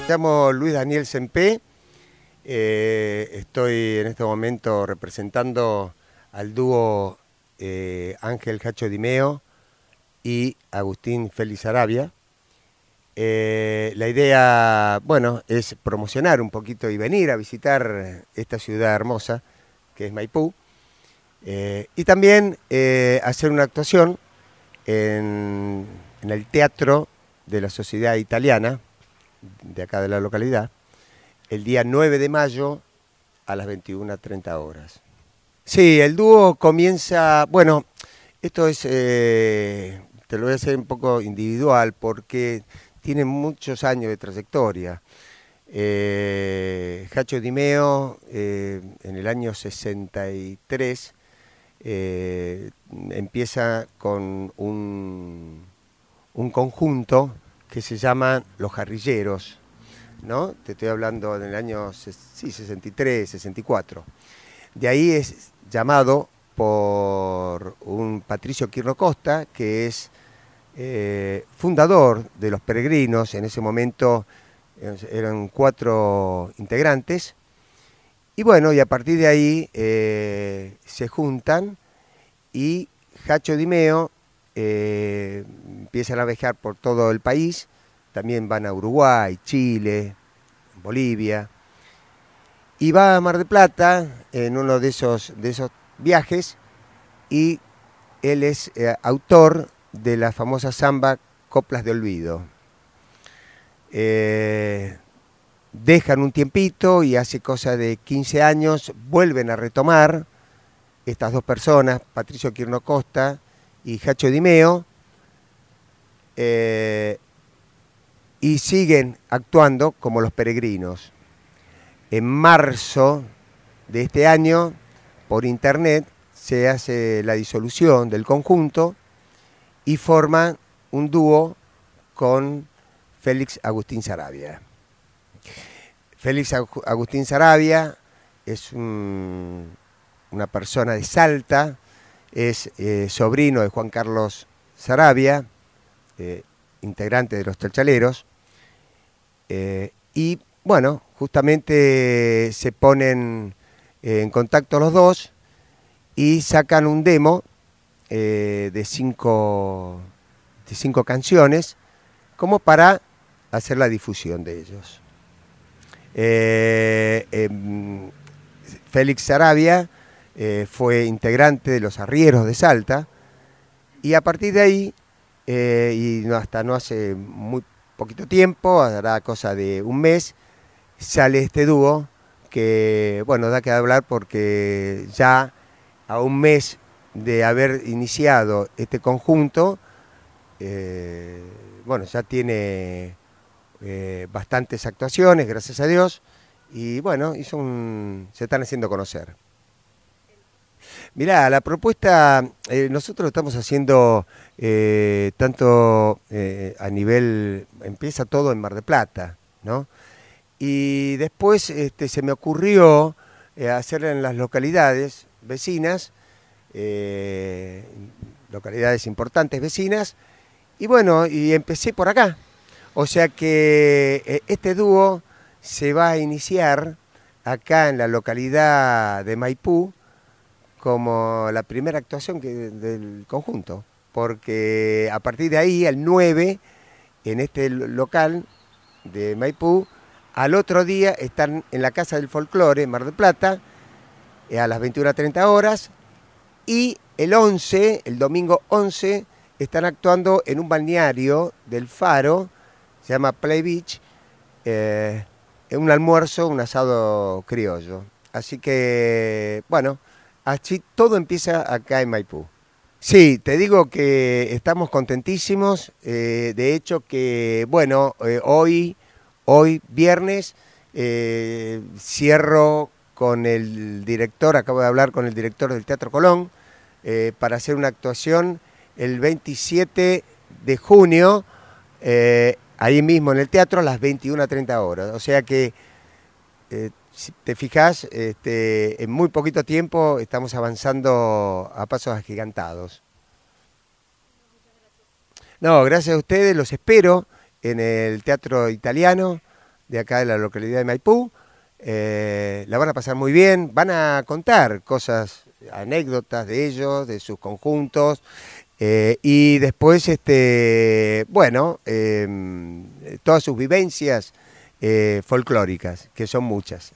Me llamo Luis Daniel Sempé, eh, estoy en este momento representando al dúo eh, Ángel Hacho Dimeo y Agustín Félix Arabia. Eh, la idea, bueno, es promocionar un poquito y venir a visitar esta ciudad hermosa que es Maipú. Eh, y también eh, hacer una actuación en, en, el teatro de la Sociedad Italiana, de acá de la localidad, el día 9 de mayo a las 21.30 horas. Sí, el dúo comienza, bueno, esto es, te lo voy a hacer un poco individual porque tiene muchos años de trayectoria. Eh, Hacho Dimeo, eh, en el año 63, eh, empieza con un, un, conjunto que se llama Los Jarrilleros, ¿no? Te estoy hablando del año 63, 64. De ahí es llamado por un Patricio Quirno Costa, que es eh, fundador de los peregrinos, en ese momento eh, eran cuatro integrantes, y bueno, y a partir de ahí eh, se juntan y Hacho Dimeo empieza a viajar por todo el país, también van a Uruguay, Chile, Bolivia, y va a Mar de Plata en uno de esos, de esos viajes y él es autor de la famosa samba Coplas de Olvido. Eh, dejan un tiempito y hace cosa de 15 años vuelven a retomar estas dos personas, Patricio Quirno Costa y Hacho Dimeo, eh, y siguen actuando como los peregrinos. En marzo de este año, por internet, se hace la disolución del conjunto y forman un dúo con Félix Agustín Sarabia. Félix Agustín Sarabia es una persona de Salta, es eh, sobrino de Juan Carlos Sarabia, eh, integrante de los Telchaleros, eh, y bueno, justamente se ponen en contacto los dos y sacan un demo eh, de, cinco, cinco canciones como para hacer la difusión de ellos. Eh, em, Félix Arabia eh, fue integrante de los Arrieros de Salta y a partir de ahí, y hasta no hace muy poquito tiempo, hará cosa de un mes, sale este dúo que, bueno, da que hablar porque ya a un mes de haber iniciado este conjunto, eh, bueno, ya tiene eh, bastantes actuaciones, gracias a Dios, y bueno, se están haciendo conocer. Mirá, la propuesta, eh, nosotros nosotros estamos haciendo tanto a nivel, empieza todo en Mar de Plata, ¿no? Y después este, se me ocurrió hacerla en las localidades vecinas, eh, localidades importantes vecinas. Y bueno, y empecé por acá. O sea que eh, este dúo se va a iniciar acá en la localidad de Maipú como la primera actuación del conjunto, porque a partir de ahí, al 9, en este local de Maipú, al otro día están en la Casa del Folclore, Mar del Plata, eh, a las 21.30 horas, y el 11, el domingo 11, están actuando en un balneario del Faro, se llama Play Beach, en eh, un almuerzo, un asado criollo. Así que, bueno, así todo empieza acá en Maipú. Sí, te digo que estamos contentísimos. Eh, de hecho, que bueno, eh, hoy, hoy viernes, cierro con el director, acabo de hablar con el director del Teatro Colón, eh, para hacer una actuación el 27 de junio, eh, ahí mismo en el teatro, a las 21.30 horas. O sea que, eh, si te fijas, este, en muy poquito tiempo estamos avanzando a pasos agigantados. No, gracias a ustedes, los espero en el Teatro Italiano de acá de la localidad de Maipú. la van a pasar muy bien, van a contar cosas anécdotas de ellos, de sus conjuntos. Eh, y después, este, bueno, em, todas sus vivencias eh, folclóricas, que son muchas.